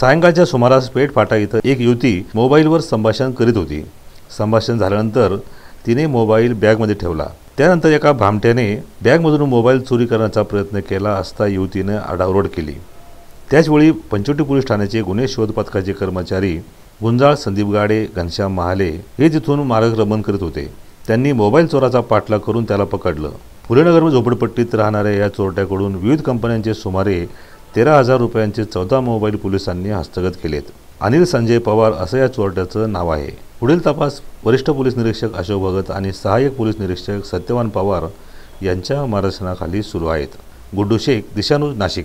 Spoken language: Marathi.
सायंकाळच्या सुमारास फाटा इथं एक युवती मोबाईलवर संभाषण करीत होती संभाषण झाल्यानंतर तिने मोबाईल बॅगमध्ये ठेवला त्यानंतर एका भामट्याने बॅगमधून मोबाईल चोरी करण्याचा प्रयत्न केला असता युवतीनं आडावरोड केली त्याचवेळी पंचवटी पोलीस ठाण्याचे गुन्हे शोध पथकाचे कर्मचारी गुंजाळ संदीप गाडे घनश्याम महाले हे तिथून मार्गक्रमण करीत होते त्यांनी मोबाईल चोराचा पाठला करून त्याला पकडलं फुलेनगर झोपडपट्टीत राहणाऱ्या या चोरट्याकडून विविध कंपन्यांचे सुमारे तेरा हजार रुपयांचे चौदा मोबाईल पोलिसांनी हस्तगत केलेत अनिल संजय पवार असं या चोरट्याचं नाव आहे पुढील तपास वरिष्ठ पोलीस निरीक्षक अशोक भगत आणि सहाय्यक पोलीस निरीक्षक सत्यवान पवार यांच्या मार्गदर्शनाखाली सुरू आहेत गुड्डू शेख दिशानूज नाशिक